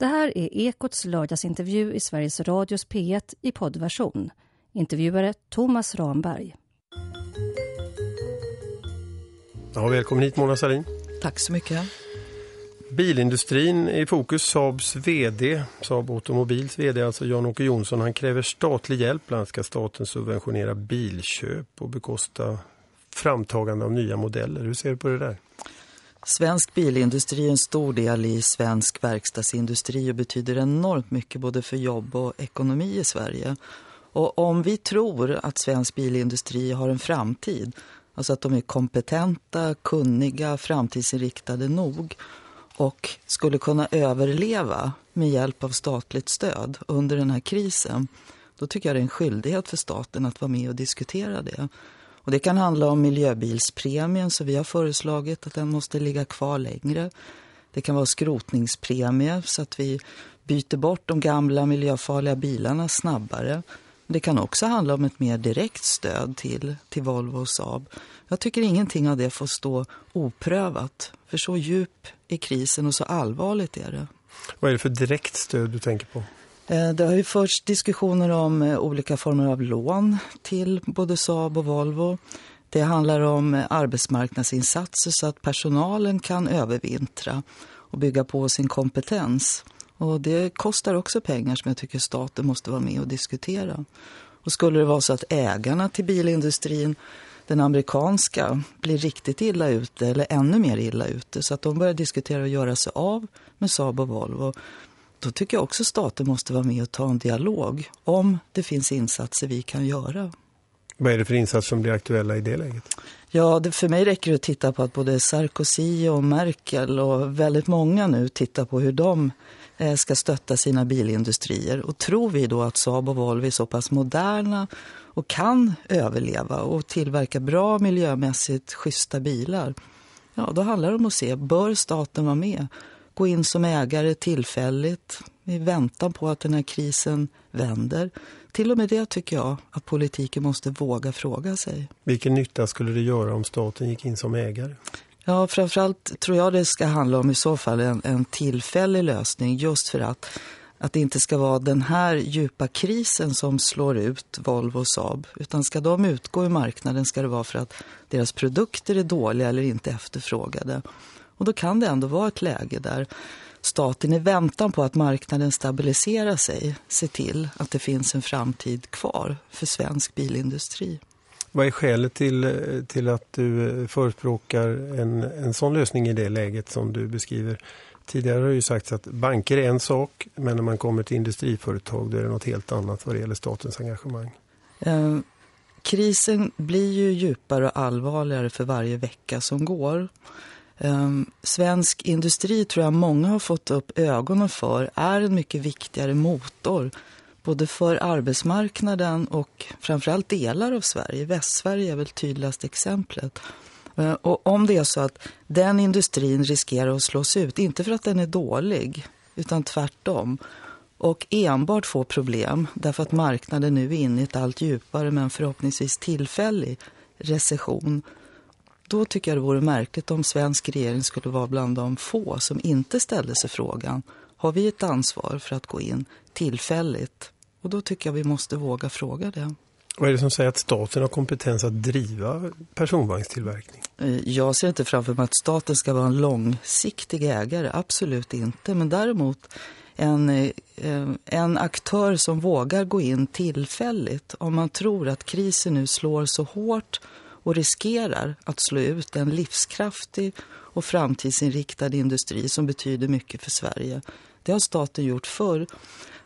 Det här är Ekots lördagsintervju i Sveriges Radios P1 i poddversion. Intervjuare Thomas Ramberg. Ja, välkommen hit Mona Sahlin. Tack så mycket. Bilindustrin är i fokus. Saabs vd, Saab Automobils vd, alltså Jan-Åke Jonsson, han kräver statlig hjälp. Bland ska staten subventionera bilköp och bekosta framtagande av nya modeller. Hur ser du på det där? Svensk bilindustri är en stor del i svensk verkstadsindustri och betyder enormt mycket både för jobb och ekonomi i Sverige. Och om vi tror att svensk bilindustri har en framtid, alltså att de är kompetenta, kunniga, framtidsinriktade nog och skulle kunna överleva med hjälp av statligt stöd under den här krisen, då tycker jag det är en skyldighet för staten att vara med och diskutera det. Och det kan handla om miljöbilspremien så vi har föreslagit att den måste ligga kvar längre. Det kan vara skrotningspremie så att vi byter bort de gamla miljöfarliga bilarna snabbare. Det kan också handla om ett mer direkt stöd till, till Volvo och Saab. Jag tycker ingenting av det får stå oprövat. För så djup är krisen och så allvarligt är det. Vad är det för direkt stöd du tänker på? Eh, det har ju förts diskussioner om eh, olika former av lån till både Saab och Volvo. Det handlar om eh, arbetsmarknadsinsatser så att personalen kan övervintra och bygga på sin kompetens. Och det kostar också pengar som jag tycker staten måste vara med och diskutera. Och skulle det vara så att ägarna till bilindustrin, den amerikanska, blir riktigt illa ute eller ännu mer illa ute så att de börjar diskutera att göra sig av med Saab och Volvo då tycker jag också staten måste vara med och ta en dialog om det finns insatser vi kan göra. Vad är det för insatser som blir aktuella i det läget? Ja, det, för mig räcker det att titta på att både Sarkozy och Merkel och väldigt många nu tittar på hur de eh, ska stötta sina bilindustrier. Och tror vi då att Saab och Volvo är så pass moderna och kan överleva och tillverka bra miljömässigt schyssta bilar, ja då handlar det om att se, bör staten vara med? gå in som ägare tillfälligt i väntan på att den här krisen vänder. Till och med det tycker jag att politiken måste våga fråga sig. Vilken nytta skulle det göra om staten gick in som ägare? Ja, framförallt tror jag det ska handla om i så fall en, en tillfällig lösning just för att att det inte ska vara den här djupa krisen som slår ut Volvo och Saab. Utan ska de utgå i marknaden ska det vara för att deras produkter är dåliga eller inte efterfrågade. Och då kan det ändå vara ett läge där staten i väntan på att marknaden stabiliserar sig ser till att det finns en framtid kvar för svensk bilindustri. Vad är skälet till, till att du förespråkar en, en sån lösning i det läget som du beskriver? Tidigare har ju sagts att banker är en sak men när man kommer till industriföretag då är det något helt annat vad det gäller statens engagemang. Eh, krisen blir ju djupare och allvarligare för varje vecka som går. Um, svensk industri tror jag många har fått upp ögonen för är en mycket viktigare motor både för arbetsmarknaden och framförallt delar av Sverige. Västsverige är väl tydligast exemplet. Uh, och om det är så att den industrin riskerar att slås ut, inte för att den är dålig utan tvärtom och enbart få problem därför att marknaden nu är inne i ett allt djupare men förhoppningsvis tillfällig recession- då tycker jag det vore märkligt om svensk regering skulle vara bland de få som inte ställde sig frågan har vi ett ansvar för att gå in tillfälligt? Och då tycker jag vi måste våga fråga det. Vad är det som säger att staten har kompetens att driva personvagnstillverkning? Eh, jag ser inte framför mig att staten ska vara en långsiktig ägare, absolut inte. Men däremot en, eh, en aktör som vågar gå in tillfälligt om man tror att krisen nu slår så hårt- och riskerar att slå ut en livskraftig och framtidsinriktad industri som betyder mycket för Sverige. Det har staten gjort förr.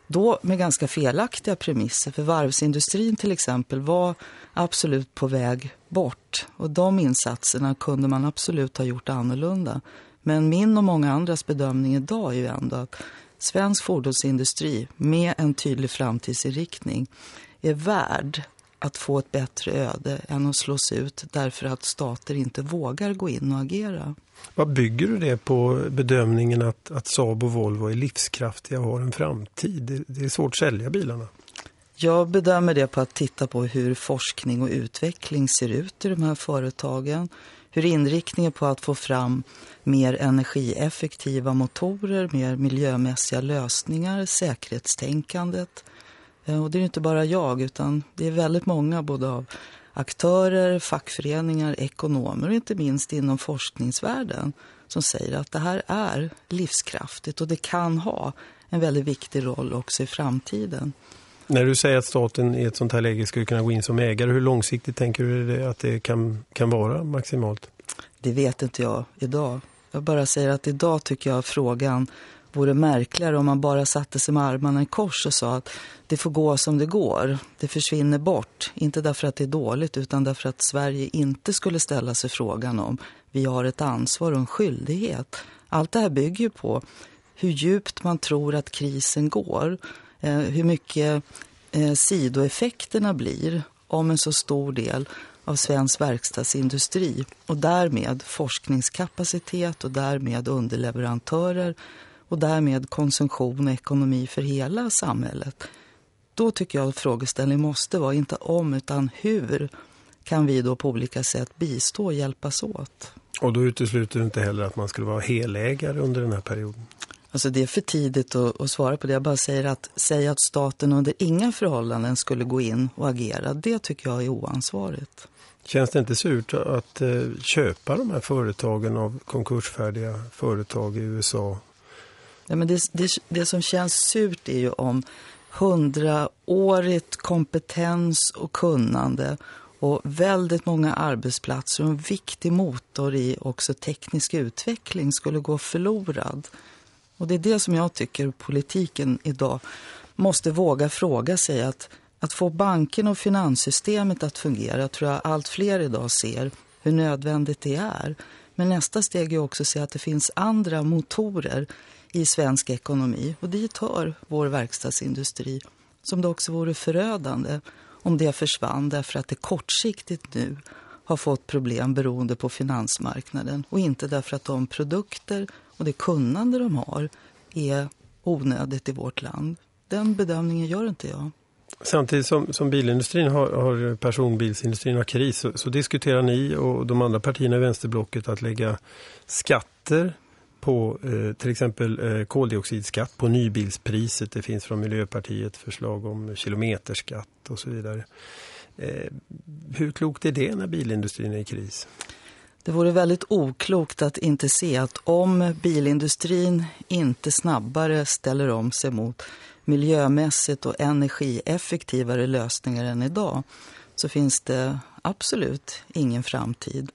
Då med ganska felaktiga premisser. För varvsindustrin till exempel var absolut på väg bort. Och de insatserna kunde man absolut ha gjort annorlunda. Men min och många andras bedömning idag är ju ändå att svensk fordonsindustri med en tydlig framtidsinriktning är värd att få ett bättre öde än att slås ut därför att stater inte vågar gå in och agera. Vad bygger du det på bedömningen att, att Saab och Volvo är livskraftiga och har en framtid? Det, det är svårt att sälja bilarna. Jag bedömer det på att titta på hur forskning och utveckling ser ut i de här företagen. Hur inriktningen på att få fram mer energieffektiva motorer, mer miljömässiga lösningar, säkerhetstänkandet- Eh, och det är inte bara jag utan det är väldigt många både av aktörer, fackföreningar, ekonomer och inte minst inom forskningsvärlden som säger att det här är livskraftigt och det kan ha en väldigt viktig roll också i framtiden. När du säger att staten i ett sånt här läge skulle kunna gå in som ägare, hur långsiktigt tänker du att det kan, kan vara maximalt? Det vet inte jag idag. Jag bara säger att idag tycker jag frågan vore märkligare om man bara satte sig med armarna i kors och sa att det får gå som det går. Det försvinner bort, inte därför att det är dåligt utan därför att Sverige inte skulle ställa sig frågan om vi har ett ansvar och en skyldighet. Allt det här bygger ju på hur djupt man tror att krisen går, eh, hur mycket eh, sidoeffekterna blir om en så stor del av svensk verkstadsindustri och därmed forskningskapacitet och därmed underleverantörer och därmed konsumtion och ekonomi för hela samhället. Då tycker jag att frågeställningen måste vara inte om utan hur kan vi då på olika sätt bistå och hjälpas åt. Och då utesluter du inte heller att man skulle vara helägare under den här perioden? Alltså det är för tidigt att, att, svara på det. Jag bara säger att säga att staten under inga förhållanden skulle gå in och agera, det tycker jag är oansvarigt. Känns det inte surt att eh, köpa de här företagen av konkursfärdiga företag i USA Ja, men det, det, det som känns surt är ju om hundraårigt kompetens och kunnande och väldigt många arbetsplatser och en viktig motor i också teknisk utveckling skulle gå förlorad. Och det är det som jag tycker politiken idag måste våga fråga sig att, att få banken och finanssystemet att fungera tror jag allt fler idag ser hur nödvändigt det är. Men nästa steg är också att se att det finns andra motorer i svensk ekonomi. Och dit hör vår verkstadsindustri som det också vore förödande om det försvann därför att det kortsiktigt nu har fått problem beroende på finansmarknaden och inte därför att de produkter och det kunnande de har är onödigt i vårt land. Den bedömningen gör inte jag. Samtidigt som, som bilindustrin har, har personbilsindustrin har kris så, så, diskuterar ni och de andra partierna i vänsterblocket att lägga skatter på eh, till exempel eh, koldioxidskatt på nybilspriset. Det finns från Miljöpartiet förslag om kilometerskatt och så vidare. Eh, hur klokt är det när bilindustrin är i kris? Det vore väldigt oklokt att inte se att om bilindustrin inte snabbare ställer om sig mot miljömässigt och energieffektivare lösningar än idag så finns det absolut ingen framtid.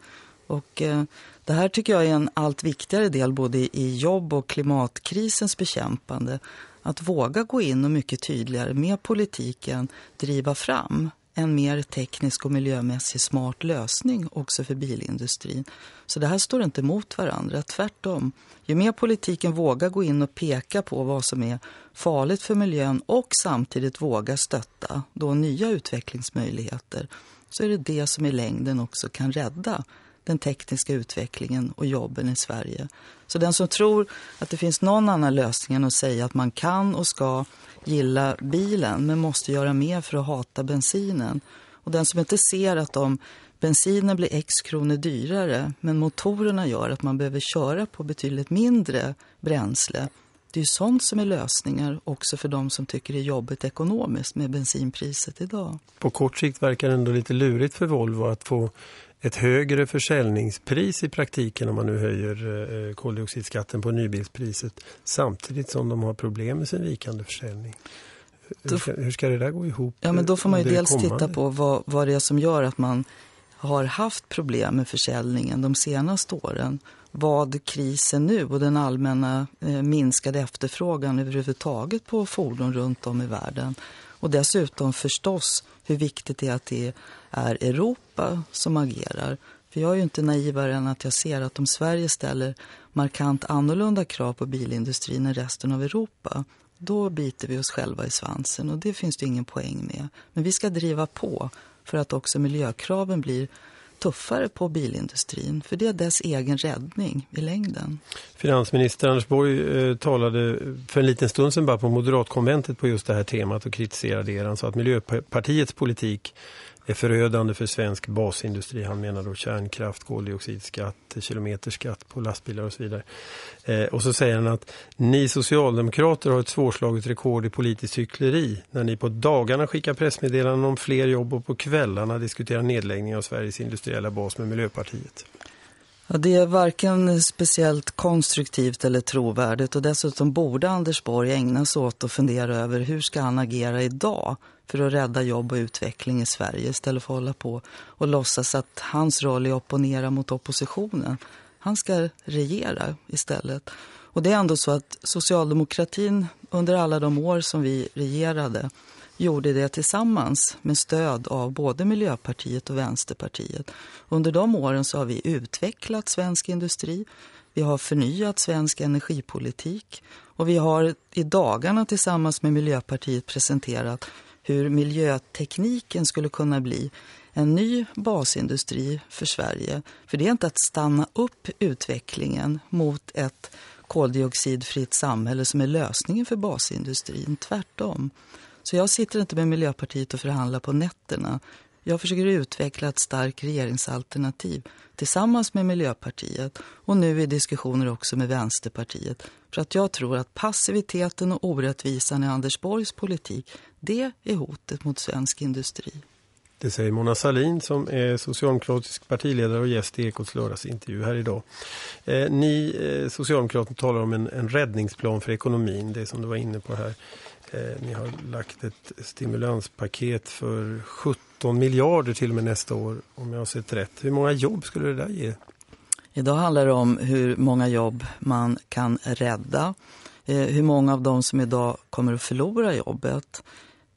Och eh, det här tycker jag är en allt viktigare del både i jobb- och klimatkrisens bekämpande. Att våga gå in och mycket tydligare med politiken driva fram en mer teknisk och miljömässig smart lösning också för bilindustrin. Så det här står inte mot varandra, tvärtom. Ju mer politiken vågar gå in och peka på vad som är farligt för miljön och samtidigt våga stötta då nya utvecklingsmöjligheter så är det det som i längden också kan rädda den tekniska utvecklingen och jobben i Sverige. Så den som tror att det finns någon annan lösning än att säga att man kan och ska gilla bilen men måste göra mer för att hata bensinen. Och den som inte ser att om bensinen blir x kronor dyrare men motorerna gör att man behöver köra på betydligt mindre bränsle. Det är ju sånt som är lösningar också för de som tycker det är jobbigt ekonomiskt med bensinpriset idag. På kort sikt verkar det ändå lite lurigt för Volvo att få ett högre försäljningspris i praktiken om man nu höjer eh, koldioxidskatten på nybilspriset samtidigt som de har problem med sin vikande försäljning. Då, hur, ska, hur ska det där gå ihop? Ja, men då får man ju dels kommande? titta på vad, vad det är som gör att man har haft problem med försäljningen de senaste åren. Vad krisen nu och den allmänna eh, minskade efterfrågan överhuvudtaget på fordon runt om i världen. Och dessutom förstås hur viktigt det är att det är Europa som agerar. För jag är ju inte naivare än att jag ser att om Sverige ställer markant annorlunda krav på bilindustrin än resten av Europa, då biter vi oss själva i svansen och det finns det ingen poäng med. Men vi ska driva på för att också miljökraven blir tuffare på bilindustrin för det är dess egen räddning i längden. Finansminister Anders Borg eh, talade för en liten stund sedan bara på moderatkonventet på just det här temat och kritiserade er. Han sa att Miljöpartiets politik är förödande för svensk basindustri. Han menar då kärnkraft, koldioxidskatt, kilometerskatt på lastbilar och så vidare. Eh, och så säger han att ni socialdemokrater har ett svårslaget rekord i politiskt hyckleri när ni på dagarna skickar pressmeddelanden om fler jobb och på kvällarna diskuterar nedläggning av Sveriges industriella bas med Miljöpartiet. Ja, det är varken speciellt konstruktivt eller trovärdigt och dessutom borde Anders Borg ägna sig åt att fundera över hur ska han agera idag för att rädda jobb och utveckling i Sverige istället för att hålla på och låtsas att hans roll är att opponera mot oppositionen. Han ska regera istället. Och det är ändå så att socialdemokratin under alla de år som vi regerade gjorde det tillsammans med stöd av både Miljöpartiet och Vänsterpartiet. Under de åren så har vi utvecklat svensk industri, vi har förnyat svensk energipolitik och vi har i dagarna tillsammans med Miljöpartiet presenterat hur miljötekniken skulle kunna bli en ny basindustri för Sverige. För det är inte att stanna upp utvecklingen mot ett koldioxidfritt samhälle som är lösningen för basindustrin, tvärtom. Så jag sitter inte med Miljöpartiet och förhandlar på nätterna. Jag försöker utveckla ett starkt regeringsalternativ tillsammans med Miljöpartiet och nu i diskussioner också med Vänsterpartiet. För att jag tror att passiviteten och orättvisan i Anders Borgs politik, det är hotet mot svensk industri. Det säger Mona Salin som är socialdemokratisk partiledare och gäst i Ekots lördagsintervju här idag. Eh, ni eh, socialdemokrater talar om en, en räddningsplan för ekonomin, det som du var inne på här. Eh, ni har lagt ett stimulanspaket för 17 miljarder till och med nästa år, om jag har sett rätt. Hur många jobb skulle det där ge? Idag handlar det om hur många jobb man kan rädda. Eh, hur många av dem som idag kommer att förlora jobbet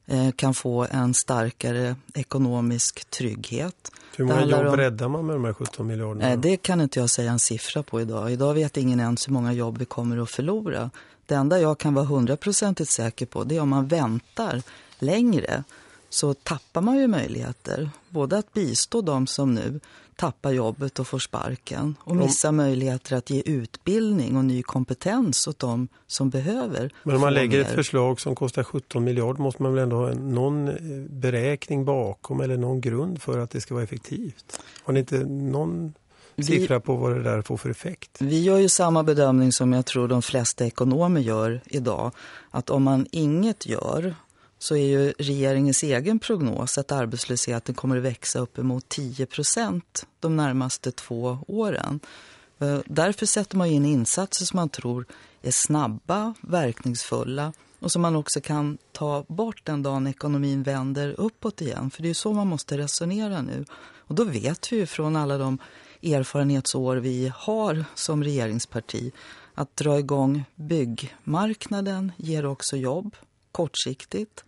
eh, kan få en starkare ekonomisk trygghet. Hur många jobb om... räddar man med de här 17 miljarderna? Det kan inte jag säga en siffra på idag. Idag vet ingen ens hur många jobb vi kommer att förlora. Det enda jag kan vara hundraprocentigt säker på det är om man väntar längre så tappar man ju möjligheter. Både att bistå de som nu tappar jobbet och får sparken och missar möjligheter att ge utbildning och ny kompetens åt de som behöver. Men om man lägger ett förslag som kostar 17 miljarder måste man väl ändå ha någon eh, beräkning bakom eller någon grund för att det ska vara effektivt? Har ni inte någon siffra på vad det där får för effekt. Vi gör ju samma bedömning som jag tror de flesta ekonomer gör idag. Att om man inget gör så är ju regeringens egen prognos att arbetslösheten kommer att växa uppemot 10 procent de närmaste två åren. Eh, därför sätter man in insatser som man tror är snabba, verkningsfulla och som man också kan ta bort den dagen ekonomin vänder uppåt igen. För det är ju så man måste resonera nu. Och då vet vi ju från alla de erfarenhetsår vi har som regeringsparti. Att dra igång byggmarknaden ger också jobb, kortsiktigt.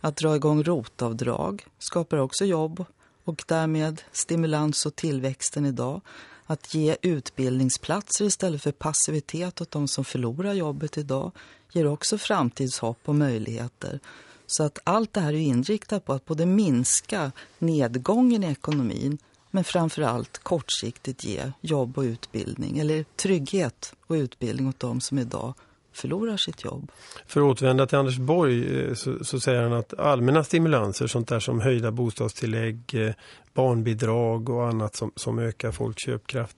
Att dra igång rotavdrag skapar också jobb och därmed stimulans och tillväxten idag. Att ge utbildningsplatser istället för passivitet åt de som förlorar jobbet idag ger också framtidshopp och möjligheter. Så att allt det här är inriktat på att både minska nedgången i ekonomin men framför allt kortsiktigt ge jobb och utbildning eller trygghet och utbildning åt dem som idag förlorar sitt jobb. För att återvända till Anders Borg eh, så, så, säger han att allmänna stimulanser, sånt där som höjda bostadstillägg, eh, barnbidrag och annat som, som ökar folks köpkraft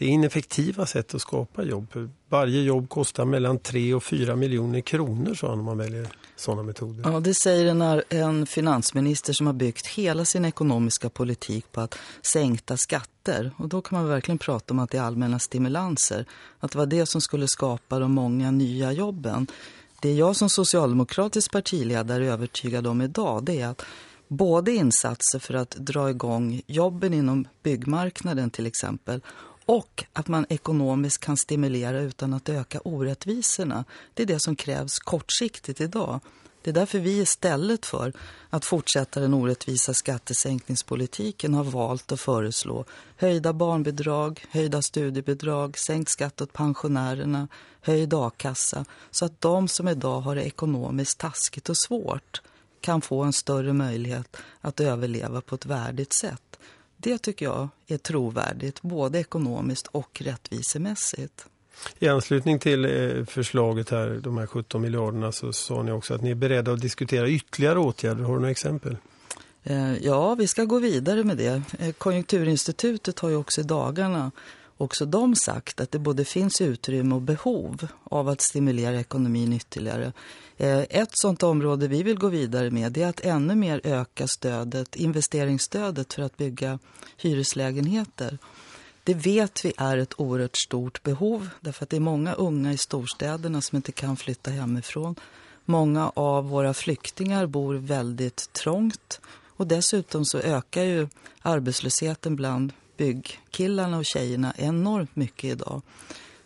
det är ineffektiva sätt att skapa jobb. Varje jobb kostar mellan 3 och 4 miljoner kronor, sa han, om man väljer sådana metoder. Ja, det säger en, en finansminister som har byggt hela sin ekonomiska politik på att sänkta skatter. Och då kan man verkligen prata om att det är allmänna stimulanser. Att det var det som skulle skapa de många nya jobben. Det jag som socialdemokratisk partiledare är övertygad om idag, det är att både insatser för att dra igång jobben inom byggmarknaden till exempel- och att man ekonomiskt kan stimulera utan att öka orättvisorna. Det är det som krävs kortsiktigt idag. Det är därför vi istället för att fortsätta den orättvisa skattesänkningspolitiken har valt att föreslå höjda barnbidrag, höjda studiebidrag, sänkt skatt åt pensionärerna, höjd a-kassa så att de som idag har det ekonomiskt taskigt och svårt kan få en större möjlighet att överleva på ett värdigt sätt. Det tycker jag är trovärdigt, både ekonomiskt och rättvisemässigt. I anslutning till eh, förslaget här, de här 17 miljarderna, så sa ni också att ni är beredda att diskutera ytterligare åtgärder. Har du några exempel? Eh, ja, vi ska gå vidare med det. Eh, konjunkturinstitutet har ju också i dagarna också de sagt att det både finns utrymme och behov av att stimulera ekonomin ytterligare. Eh, ett sånt område vi vill gå vidare med är att ännu mer öka stödet, investeringsstödet för att bygga hyreslägenheter. Det vet vi är ett oerhört stort behov därför att det är många unga i storstäderna som inte kan flytta hemifrån. Många av våra flyktingar bor väldigt trångt och dessutom så ökar ju arbetslösheten bland byggkillarna och tjejerna enormt mycket idag.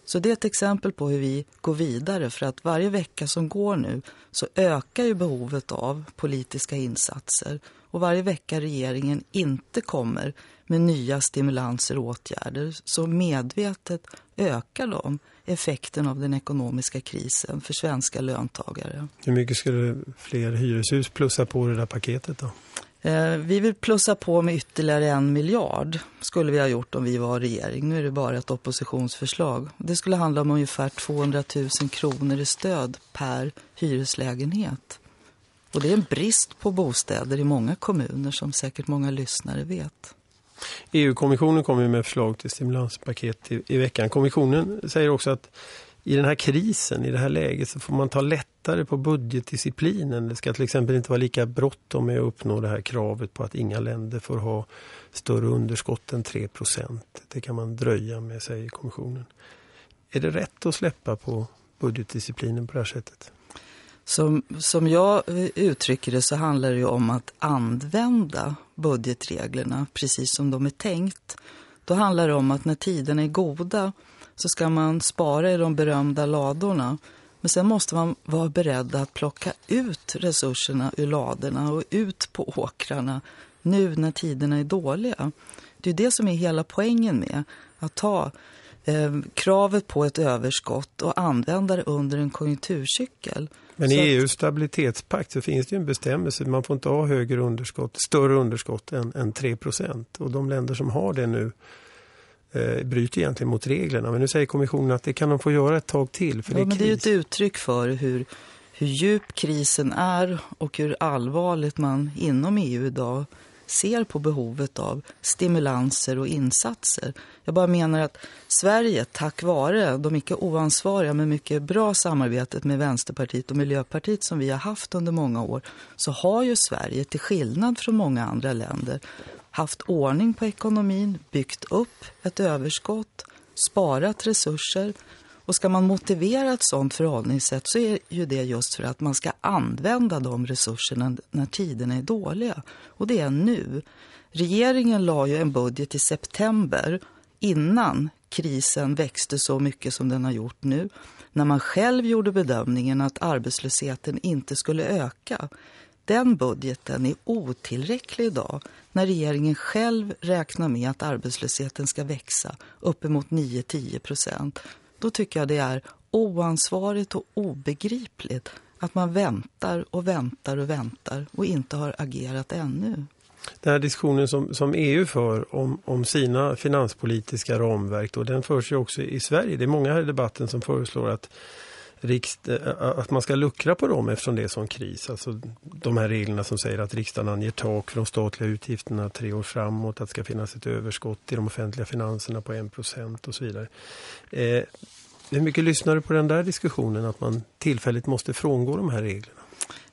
Så det är ett exempel på hur vi går vidare för att varje vecka som går nu så ökar ju behovet av politiska insatser och varje vecka regeringen inte kommer med nya stimulanser och åtgärder så medvetet ökar de effekten av den ekonomiska krisen för svenska löntagare. Hur mycket skulle fler hyreshus plussa på det där paketet då? Eh, vi vill plussa på med ytterligare en miljard skulle vi ha gjort om vi var regering. Nu är det bara ett oppositionsförslag. Det skulle handla om ungefär 200 000 kronor i stöd per hyreslägenhet. Och det är en brist på bostäder i många kommuner som säkert många lyssnare vet. EU-kommissionen kommer med förslag till stimulanspaket i, i veckan. Kommissionen säger också att i den här krisen, i det här läget, så får man ta lättare på budgetdisciplinen. Det ska till exempel inte vara lika bråttom med att uppnå det här kravet på att inga länder får ha större underskott än 3 Det kan man dröja med, säger kommissionen. Är det rätt att släppa på budgetdisciplinen på det här sättet? Som, som jag eh, uttrycker det så handlar det ju om att använda budgetreglerna precis som de är tänkt. Då handlar det om att när tiderna är goda så ska man spara i de berömda ladorna. Men sen måste man vara beredd att plocka ut resurserna ur ladorna och ut på åkrarna nu när tiderna är dåliga. Det är det som är hela poängen med att ta eh, kravet på ett överskott och använda det under en konjunkturcykel. Men i EUs stabilitetspakt så finns det ju en bestämmelse. Man får inte ha högre underskott, större underskott än, än 3 procent. Och de länder som har det nu eh, bryter egentligen mot reglerna. Men nu säger kommissionen att det kan de få göra ett tag till. För ja, det, är men det är ett uttryck för hur, hur djup krisen är och hur allvarligt man inom EU idag ser på behovet av stimulanser och insatser. Jag bara menar att Sverige tack vare de mycket oansvariga men mycket bra samarbetet med Vänsterpartiet och Miljöpartiet som vi har haft under många år så har ju Sverige till skillnad från många andra länder haft ordning på ekonomin, byggt upp ett överskott, sparat resurser. Och ska man motivera ett sådant förhållningssätt så är ju det just för att man ska använda de resurserna när tiderna är dåliga. Och det är nu. Regeringen la ju en budget i september innan krisen växte så mycket som den har gjort nu. När man själv gjorde bedömningen att arbetslösheten inte skulle öka den budgeten är otillräcklig idag när regeringen själv räknar med att arbetslösheten ska växa uppemot 9-10 procent. Då tycker jag det är oansvarigt och obegripligt att man väntar och väntar och väntar och inte har agerat ännu. Den här diskussionen som, som EU för om, om, sina finanspolitiska ramverk då, den förs ju också i Sverige. Det är många här i debatten som föreslår att Eh, att man ska luckra på dem eftersom det är sån kris. Alltså de här reglerna som säger att riksdagen anger tak för de statliga utgifterna tre år framåt, att det ska finnas ett överskott i de offentliga finanserna på en procent och så vidare. Eh, hur mycket lyssnar du på den där diskussionen att man tillfälligt måste frångå de här reglerna?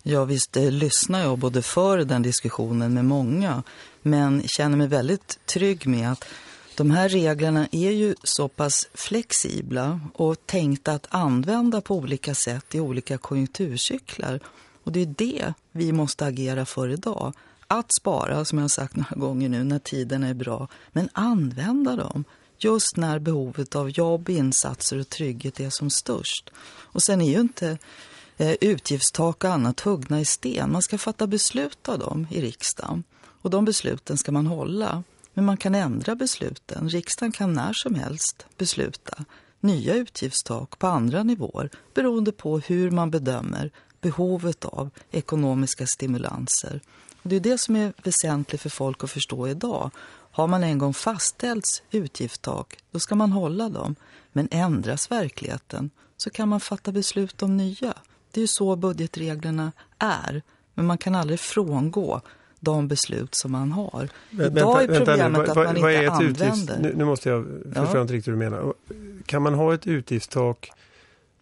Ja visst eh, lyssnar jag både för den diskussionen med många men känner mig väldigt trygg med att de här reglerna är ju så pass flexibla och tänkta att använda på olika sätt i olika konjunkturcyklar. Och det är det vi måste agera för idag. Att spara, som jag har sagt några gånger nu, när tiden är bra. Men använda dem just när behovet av jobb, insatser och trygghet är som störst. Och sen är ju inte eh, utgiftstak och annat huggna i sten. Man ska fatta beslut av dem i riksdagen. Och de besluten ska man hålla. Men man kan ändra besluten. Riksdagen kan när som helst besluta nya utgiftstak på andra nivåer beroende på hur man bedömer behovet av ekonomiska stimulanser. Och det är det som är väsentligt för folk att förstå idag. Har man en gång fastställts utgiftstak, då ska man hålla dem. Men ändras verkligheten så kan man fatta beslut om nya. Det är ju så budgetreglerna är. Men man kan aldrig frångå de beslut som man har. Vänta, Idag är problemet vänta, att man inte är använder... Utgifts... Nu, nu, måste jag, förstå ja. inte riktigt hur du menar. Kan man ha ett utgiftstak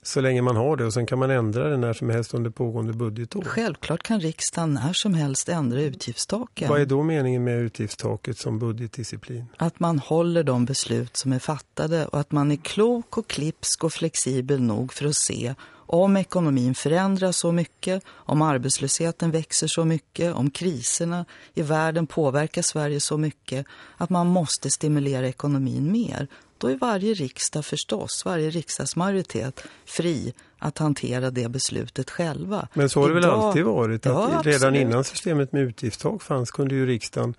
så länge man har det och sen kan man ändra det när som helst under pågående budgetår? Självklart kan riksdagen när som helst ändra utgiftstaken. Vad är då meningen med utgiftstaket som budgetdisciplin? Att man håller de beslut som är fattade och att man är klok och klipsk och flexibel nog för att se om ekonomin förändras så mycket, om arbetslösheten växer så mycket, om kriserna i världen påverkar Sverige så mycket att man måste stimulera ekonomin mer då är varje riksdag förstås, varje riksdagsmajoritet fri att hantera det beslutet själva. Men så har det Idag... väl alltid varit att ja, redan innan systemet med utgiftstak fanns kunde ju riksdagen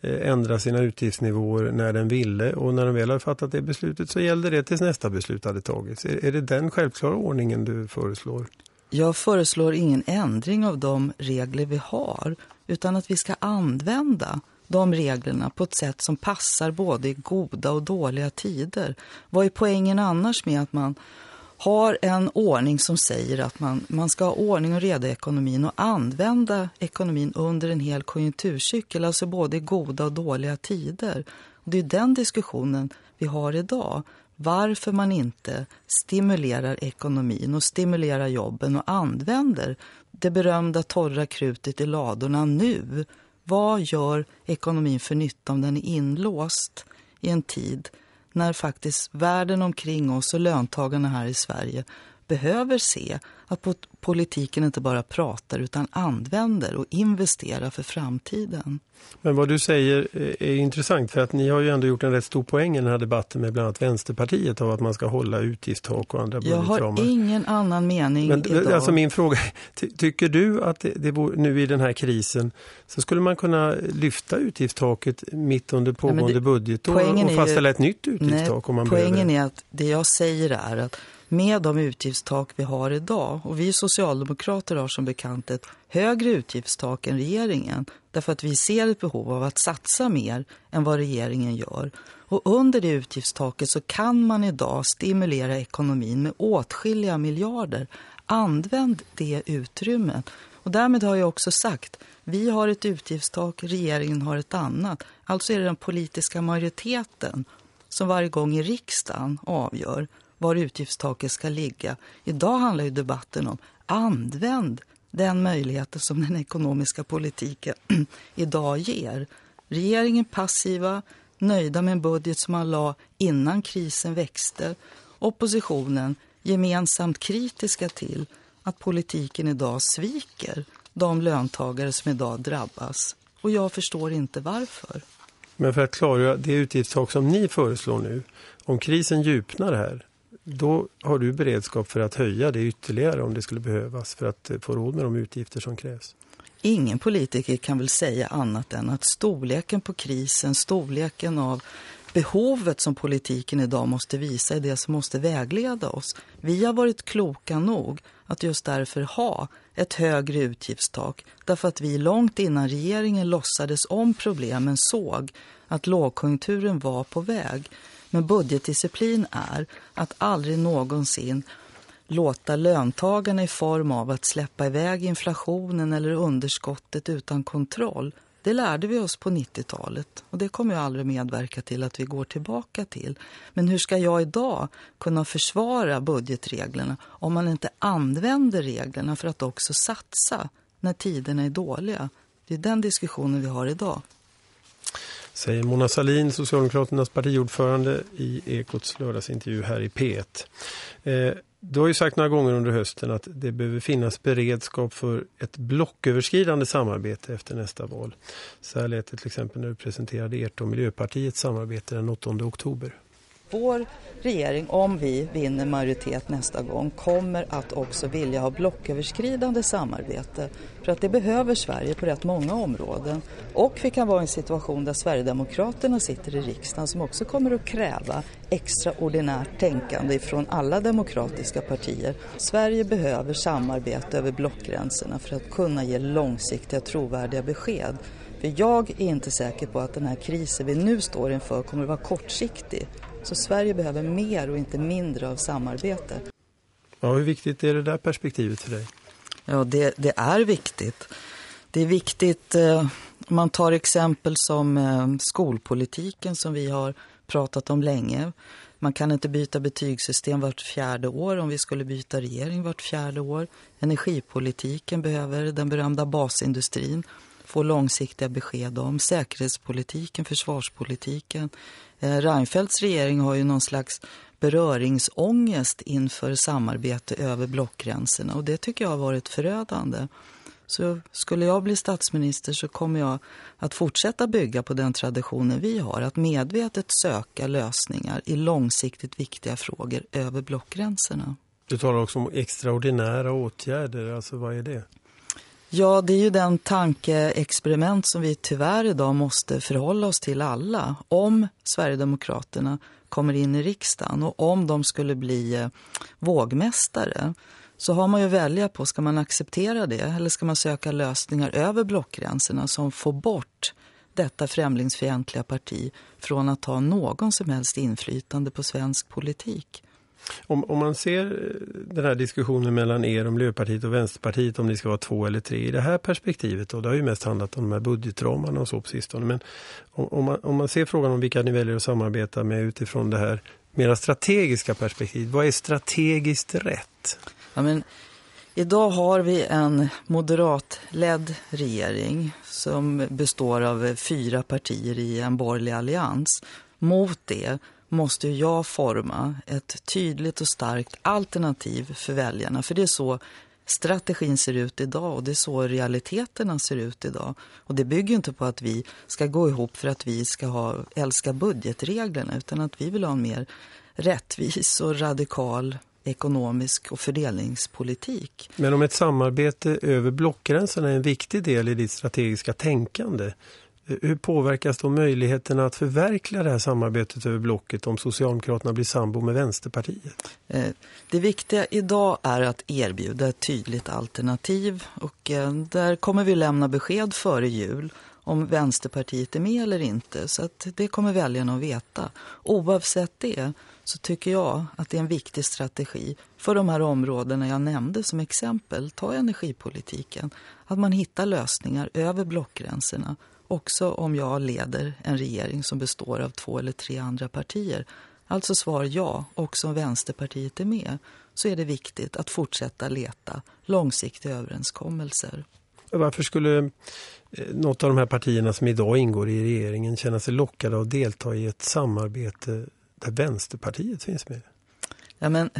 eh, ändra sina utgiftsnivåer när den ville och när den väl hade fattat det beslutet så gällde det tills nästa beslut hade tagits. Är det den självklara ordningen du föreslår? Jag föreslår ingen ändring av de regler vi har utan att vi ska använda de reglerna på ett sätt som passar både i goda och dåliga tider. Vad är poängen annars med att man har en ordning som säger att man, man ska ha ordning och reda i ekonomin och använda ekonomin under en hel konjunkturcykel, alltså både i goda och dåliga tider. Och det är den diskussionen vi har idag. Varför man inte stimulerar ekonomin och stimulerar jobben och använder det berömda torra krutet i ladorna nu vad gör ekonomin för nytta om den är inlåst i en tid när faktiskt världen omkring oss och löntagarna här i Sverige behöver se att politiken inte bara pratar utan använder och investerar för framtiden. Men vad du säger eh, är intressant för att ni har ju ändå gjort en rätt stor poäng i den här debatten med bland annat Vänsterpartiet av att man ska hålla utgiftstak och andra budgetramar. Jag har ingen annan mening Men, eh, idag. Alltså min fråga, ty tycker du att det, det nu i den här krisen så skulle man kunna lyfta utgiftstaket mitt under pågående nej, det, budgetår och fastställa ju, ett nytt utgiftstak nej, om man poängen behöver? Poängen är att det jag säger är att med de utgiftstak vi har idag. Och vi socialdemokrater har som bekant ett högre utgiftstak än regeringen därför att vi ser ett behov av att satsa mer än vad regeringen gör. Och under det utgiftstaket så kan man idag stimulera ekonomin med åtskilliga miljarder. Använd det utrymmet. Och därmed har jag också sagt, vi har ett utgiftstak, regeringen har ett annat. Alltså är det den politiska majoriteten som varje gång i riksdagen avgör var utgiftstaket ska ligga. Idag handlar ju debatten om använd den möjligheten som den ekonomiska politiken idag ger. Regeringen passiva, nöjda med en budget som man la innan krisen växte. Oppositionen gemensamt kritiska till att politiken idag sviker de löntagare som idag drabbas. Och jag förstår inte varför. Men för att klargöra det utgiftstak som ni föreslår nu, om krisen djupnar här, då har du beredskap för att höja det ytterligare om det skulle behövas för att eh, få råd med de utgifter som krävs? Ingen politiker kan väl säga annat än att storleken på krisen, storleken av behovet som politiken idag måste visa är det som måste vägleda oss. Vi har varit kloka nog att just därför ha ett högre utgiftstak. Därför att vi långt innan regeringen låtsades om problemen såg att lågkonjunkturen var på väg. Men budgetdisciplin är att aldrig någonsin låta löntagarna i form av att släppa iväg inflationen eller underskottet utan kontroll. Det lärde vi oss på 90-talet och det kommer jag aldrig medverka till att vi går tillbaka till. Men hur ska jag idag kunna försvara budgetreglerna om man inte använder reglerna för att också satsa när tiderna är dåliga? Det är den diskussionen vi har idag. Säger Mona Salin, Socialdemokraternas partiordförande i Ekots lördagsintervju här i P1. Eh, du har ju sagt några gånger under hösten att det behöver finnas beredskap för ett blocköverskridande samarbete efter nästa val. Så här lät det till exempel när du presenterade ert och Miljöpartiets samarbete den 8 oktober. Vår regering, om vi vinner majoritet nästa gång, kommer att också vilja ha blocköverskridande samarbete. För att det behöver Sverige på rätt många områden. Och vi kan vara i en situation där Sverigedemokraterna sitter i riksdagen som också kommer att kräva extraordinärt tänkande ifrån alla demokratiska partier. Sverige behöver samarbete över blockgränserna för att kunna ge långsiktiga trovärdiga besked. För jag är inte säker på att den här krisen vi nu står inför kommer att vara kortsiktig. Så Sverige behöver mer och inte mindre av samarbete. Ja, hur viktigt är det där perspektivet för dig? Ja, det, det är viktigt. Det är viktigt, eh, om man tar exempel som eh, skolpolitiken som vi har pratat om länge. Man kan inte byta betygssystem vart fjärde år om vi skulle byta regering vart fjärde år. Energipolitiken behöver den berömda basindustrin få långsiktiga besked om. Säkerhetspolitiken, försvarspolitiken, Eh, Reinfeldts regering har ju någon slags beröringsångest inför samarbete över blockgränserna och det tycker jag har varit förödande. Så skulle jag bli statsminister så kommer jag att fortsätta bygga på den traditionen vi har, att medvetet söka lösningar i långsiktigt viktiga frågor över blockgränserna. Du talar också om extraordinära åtgärder, alltså vad är det? Ja, det är ju den tankeexperiment som vi tyvärr idag måste förhålla oss till alla. Om Sverigedemokraterna kommer in i riksdagen och om de skulle bli eh, vågmästare så har man ju att välja på, ska man acceptera det eller ska man söka lösningar över blockgränserna som får bort detta främlingsfientliga parti från att ha någon som helst inflytande på svensk politik. Om, om, man ser eh, den här diskussionen mellan er om Miljöpartiet och Vänsterpartiet om det ska vara två eller tre i det här perspektivet och det har ju mest handlat om de här budgetramarna och så på sistone men om, om, man, om man ser frågan om vilka ni väljer att samarbeta med utifrån det här mera strategiska perspektivet, vad är strategiskt rätt? Ja, men, idag har vi en moderatledd regering som består av eh, fyra partier i en borgerlig allians. Mot det måste jag forma ett tydligt och starkt alternativ för väljarna. För det är så strategin ser ut idag och det är så realiteterna ser ut idag. Och det bygger inte på att vi ska gå ihop för att vi ska ha, älska budgetreglerna utan att vi vill ha en mer rättvis och radikal ekonomisk och fördelningspolitik. Men om ett samarbete över blockgränserna är en viktig del i ditt strategiska tänkande hur påverkas då möjligheterna att förverkliga det här samarbetet över blocket om Socialdemokraterna blir sambo med Vänsterpartiet? Eh, det viktiga idag är att erbjuda ett tydligt alternativ och eh, där kommer vi lämna besked före jul om Vänsterpartiet är med eller inte. Så att det kommer väljarna att veta. Oavsett det så tycker jag att det är en viktig strategi för de här områdena jag nämnde som exempel. Ta energipolitiken. Att man hittar lösningar över blockgränserna också om jag leder en regering som består av två eller tre andra partier. Alltså svar ja, också om Vänsterpartiet är med, så är det viktigt att fortsätta leta långsiktiga överenskommelser. Varför skulle eh, något av de här partierna som idag ingår i regeringen känna sig lockade att delta i ett samarbete där Vänsterpartiet finns med? Ja, men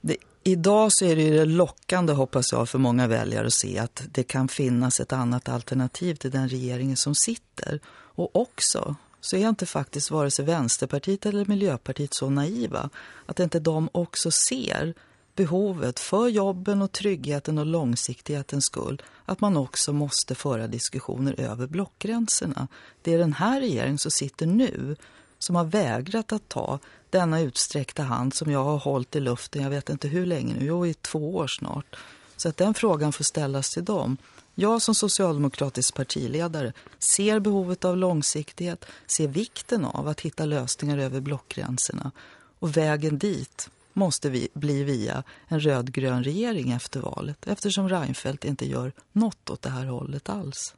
det Idag så är det ju lockande, hoppas jag, för många väljare att se att det kan finnas ett annat alternativ till den regeringen som sitter. Och också så är inte faktiskt vare sig Vänsterpartiet eller Miljöpartiet så naiva att inte de också ser behovet för jobben och tryggheten och långsiktigheten skull att man också måste föra diskussioner över blockgränserna. Det är den här regeringen som sitter nu som har vägrat att ta denna utsträckta hand som jag har hållit i luften, jag vet inte hur länge nu, jo i två år snart. Så att den frågan får ställas till dem. Jag som socialdemokratisk partiledare ser behovet av långsiktighet, ser vikten av att hitta lösningar över blockgränserna. Och vägen dit måste vi bli via en rödgrön regering efter valet eftersom Reinfeldt inte gör något åt det här hållet alls.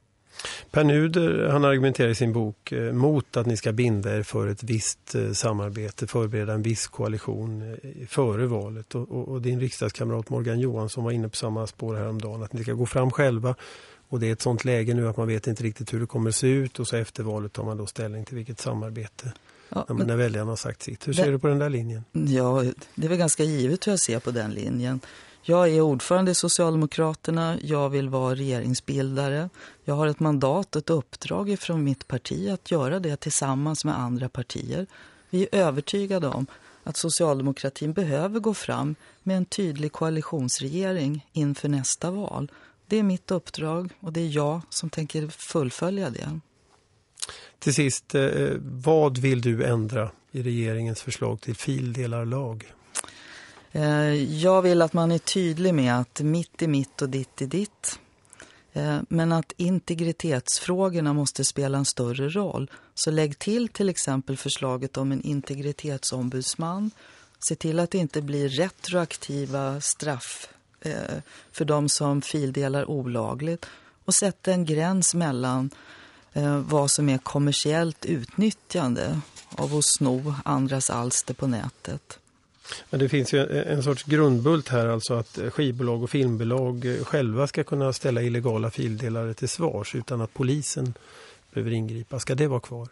Per Nuder han argumenterar i sin bok eh, mot att ni ska binda er för ett visst eh, samarbete, förbereda en viss koalition eh, före valet. Och, och, och din riksdagskamrat Morgan Johansson var inne på samma spår häromdagen, att ni ska gå fram själva. Och det är ett sånt läge nu att man vet inte riktigt hur det kommer att se ut och så efter valet tar man då ställning till vilket samarbete ja, när, men, när väljarna har sagt sitt. Hur ser det, du på den där linjen? Ja, det är väl ganska givet hur jag ser på den linjen. Jag är ordförande i Socialdemokraterna, jag vill vara regeringsbildare. Jag har ett mandat, ett uppdrag från mitt parti att göra det tillsammans med andra partier. Vi är övertygade om att socialdemokratin behöver gå fram med en tydlig koalitionsregering inför nästa val. Det är mitt uppdrag och det är jag som tänker fullfölja det. Till sist, eh, eh, vad vill du ändra i regeringens förslag till fildelarlag? Eh, jag vill att man är tydlig med att mitt är mitt och ditt är ditt. Eh, men att integritetsfrågorna måste spela en större roll. Så lägg till till exempel förslaget om en integritetsombudsman. Se till att det inte blir retroaktiva straff eh, för de som fildelar olagligt. Och sätt en gräns mellan vad som är kommersiellt utnyttjande av att sno andras alster på nätet. Men det finns ju en sorts grundbult här alltså att skivbolag och filmbolag själva ska kunna ställa illegala fildelare till svars utan att polisen behöver ingripa. Ska det vara kvar?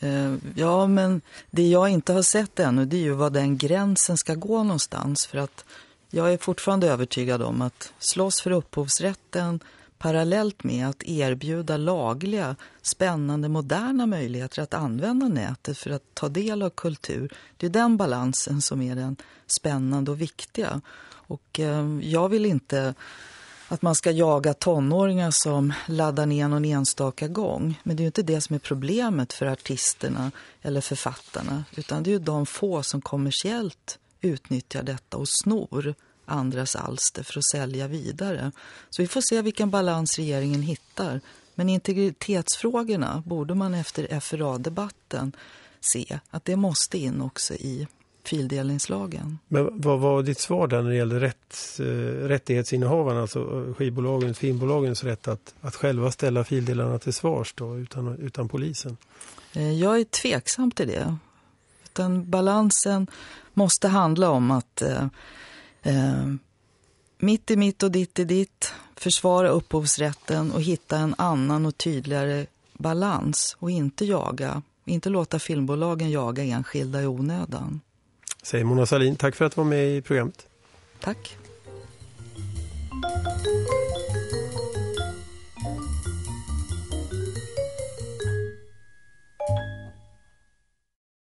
Eh, ja, men det jag inte har sett ännu det är ju var den gränsen ska gå någonstans. För att jag är fortfarande övertygad om att slåss för upphovsrätten- parallellt med att erbjuda lagliga, spännande, moderna möjligheter att använda nätet för att ta del av kultur. Det är den balansen som är den spännande och viktiga. Och eh, jag vill inte att man ska jaga tonåringar som laddar ner någon enstaka gång. Men det är ju inte det som är problemet för artisterna eller författarna. Utan det är ju de få som kommersiellt utnyttjar detta och snor- andras alster för att sälja vidare. Så vi får se vilken balans regeringen hittar. Men integritetsfrågorna borde man efter FRA-debatten se att det måste in också i fildelningslagen. Men vad var ditt svar där när det gällde rätt, eh, rättighetsinnehavarna, alltså eh, skivbolagens, filmbolagens rätt att, att själva ställa fildelarna till svars då, utan, utan polisen? Eh, jag är tveksam till det. Utan balansen måste handla om att eh, Eh, mitt i mitt och ditt i ditt, försvara upphovsrätten och hitta en annan och tydligare balans och inte jaga, inte låta filmbolagen jaga enskilda i onödan. Säger Mona Salin, tack för att du var med i programmet. Tack.